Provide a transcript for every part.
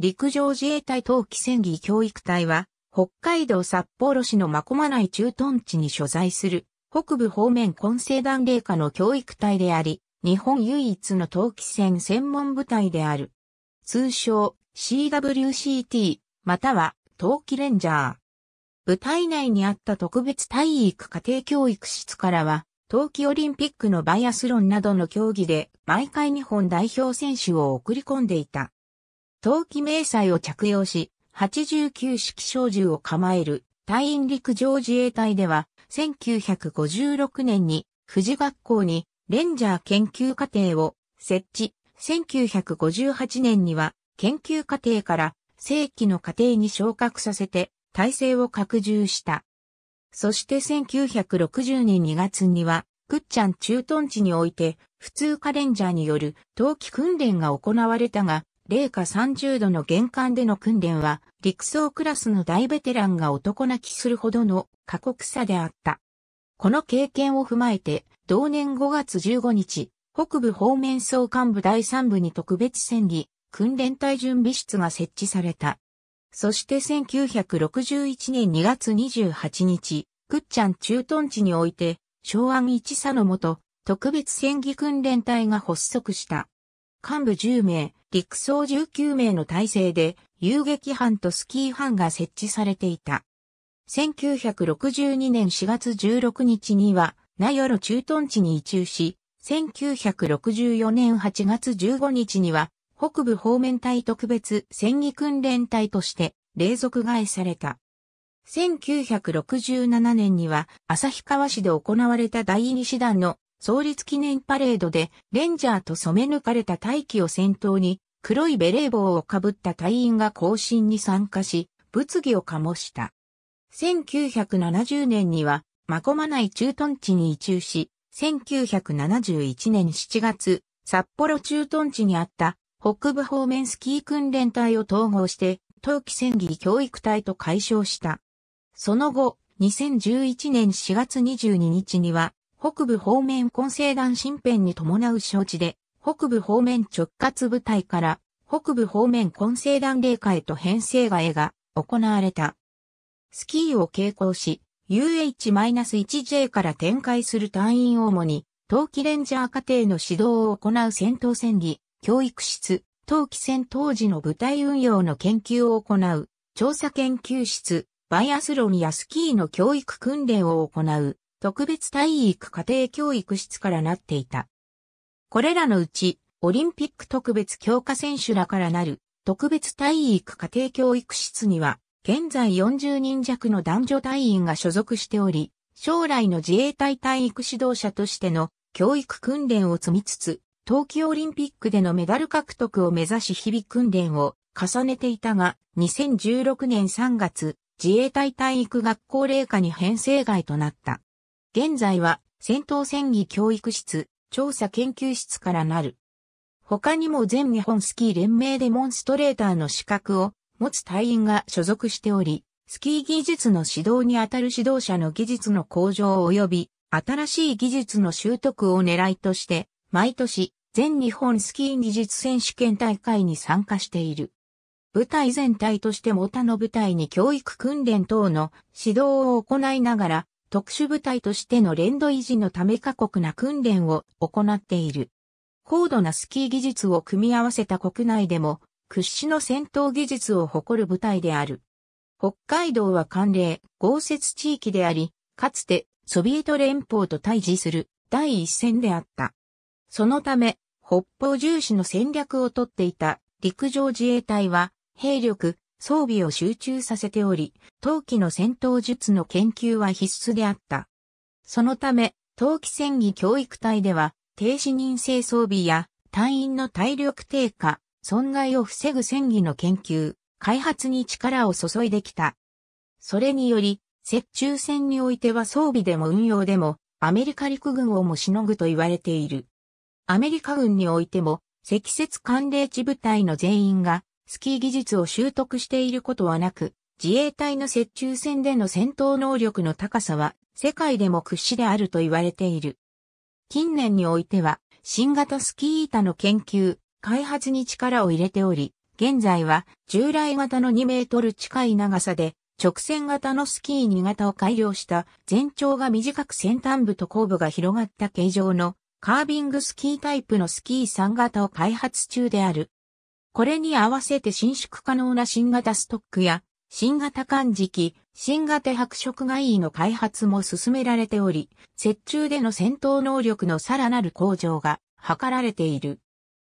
陸上自衛隊冬季戦技教育隊は、北海道札幌市の真駒内駐屯地に所在する、北部方面混成団霊下の教育隊であり、日本唯一の冬季戦専門部隊である。通称 CWCT、または冬季レンジャー。部隊内にあった特別体育家庭教育室からは、冬季オリンピックのバイアスロンなどの競技で、毎回日本代表選手を送り込んでいた。冬季迷彩を着用し、89式小銃を構える隊員陸上自衛隊では、1956年に富士学校にレンジャー研究課程を設置。1958年には研究課程から正規の課程に昇格させて体制を拡充した。そして1960年2月には、くっちゃん駐屯地において普通カレンジャーによる冬季訓練が行われたが、零下30度の玄関での訓練は、陸曹クラスの大ベテランが男泣きするほどの過酷さであった。この経験を踏まえて、同年5月15日、北部方面総幹部第3部に特別戦議、訓練隊準備室が設置された。そして1961年2月28日、くっちゃん駐屯地において、昭安一佐のもと、特別戦技訓練隊が発足した。幹部10名、陸曹19名の体制で、遊撃班とスキー班が設置されていた。1962年4月16日には、名寄駐屯地に移駐し、1964年8月15日には、北部方面隊特別戦技訓練隊として、霊属外された。1967年には、旭川市で行われた第二師団の創立記念パレードで、レンジャーと染め抜かれた大機を先頭に、黒いベレー帽をかぶった隊員が行進に参加し、物議を醸した。1970年には、マコマ内駐屯地に移駐し、1971年7月、札幌駐屯地にあった北部方面スキー訓練隊を統合して、冬季戦技教育隊と解消した。その後、2011年4月22日には、北部方面混成団身編に伴う承知で、北部方面直轄部隊から北部方面混成団霊会と編成えが行われた。スキーを傾向し、UH-1J から展開する隊員を主に、冬季レンジャー課程の指導を行う戦闘戦技、教育室、冬季戦当時の部隊運用の研究を行う、調査研究室、バイアスロンやスキーの教育訓練を行う、特別体育家庭教育室からなっていた。これらのうち、オリンピック特別強化選手らからなる特別体育家庭教育室には、現在40人弱の男女隊員が所属しており、将来の自衛隊体育指導者としての教育訓練を積みつつ、冬季オリンピックでのメダル獲得を目指し日々訓練を重ねていたが、2016年3月、自衛隊体育学校令下に編成外となった。現在は戦闘戦技教育室、調査研究室からなる。他にも全日本スキー連盟デモンストレーターの資格を持つ隊員が所属しており、スキー技術の指導にあたる指導者の技術の向上及び、新しい技術の習得を狙いとして、毎年、全日本スキー技術選手権大会に参加している。部隊全体としても他の部隊に教育訓練等の指導を行いながら、特殊部隊としての連動維持のため過酷な訓練を行っている。高度なスキー技術を組み合わせた国内でも屈指の戦闘技術を誇る部隊である。北海道は寒冷、豪雪地域であり、かつてソビエト連邦と対峙する第一線であった。そのため、北方重視の戦略をとっていた陸上自衛隊は兵力、装備を集中させており、陶器の戦闘術の研究は必須であった。そのため、陶器戦技教育隊では、停止人性装備や隊員の体力低下、損害を防ぐ戦技の研究、開発に力を注いできた。それにより、接中戦においては装備でも運用でも、アメリカ陸軍をもしのぐと言われている。アメリカ軍においても、積雪寒冷地部隊の全員がスキー技術を習得していることはなく、自衛隊の雪中戦での戦闘能力の高さは世界でも屈指であると言われている。近年においては、新型スキー板の研究、開発に力を入れており、現在は従来型の2メートル近い長さで、直線型のスキー2型を改良した全長が短く先端部と後部が広がった形状のカービングスキータイプのスキー3型を開発中である。これに合わせて伸縮可能な新型ストックや、新型管磁機、新型白色外衣の開発も進められており、雪中での戦闘能力のさらなる向上が図られている。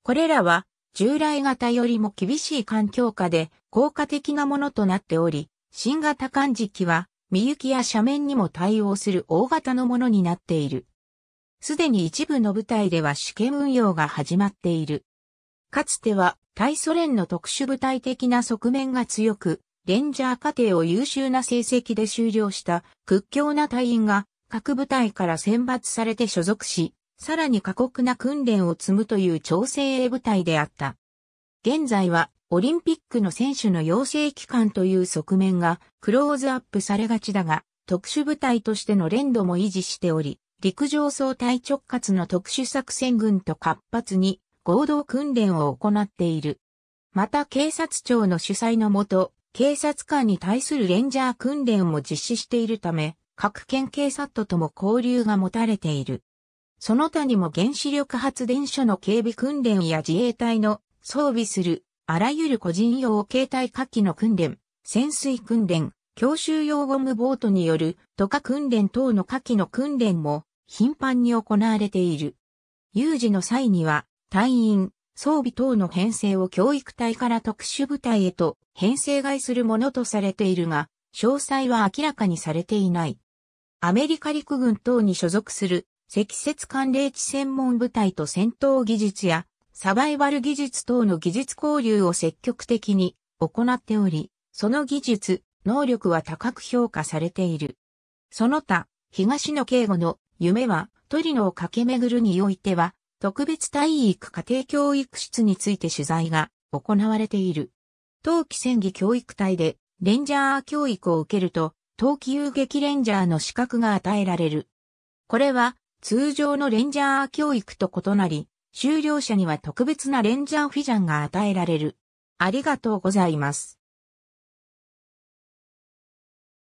これらは、従来型よりも厳しい環境下で効果的なものとなっており、新型管磁機は、未行きや斜面にも対応する大型のものになっている。すでに一部の部隊では試験運用が始まっている。かつては対ソ連の特殊部隊的な側面が強く、レンジャー課程を優秀な成績で修了した屈強な隊員が各部隊から選抜されて所属し、さらに過酷な訓練を積むという調整部隊であった。現在はオリンピックの選手の養成機関という側面がクローズアップされがちだが、特殊部隊としての連度も維持しており、陸上総隊直轄の特殊作戦軍と活発に合同訓練を行っている。また警察庁の主催のもと、警察官に対するレンジャー訓練も実施しているため、各県警察とも交流が持たれている。その他にも原子力発電所の警備訓練や自衛隊の装備するあらゆる個人用携帯火器の訓練、潜水訓練、教習用ゴムボートによる渡河訓練等の火器の訓練も頻繁に行われている。有事の際には隊員、装備等の編成を教育隊から特殊部隊へと編成外するものとされているが、詳細は明らかにされていない。アメリカ陸軍等に所属する積雪寒冷地専門部隊と戦闘技術やサバイバル技術等の技術交流を積極的に行っており、その技術、能力は高く評価されている。その他、東野敬吾の夢はトリノを駆け巡るにおいては、特別体育家庭教育室について取材が行われている。冬季戦技教育隊でレンジャー教育を受けると、冬季遊撃レンジャーの資格が与えられる。これは通常のレンジャー教育と異なり、修了者には特別なレンジャーフィジャンが与えられる。ありがとうございます。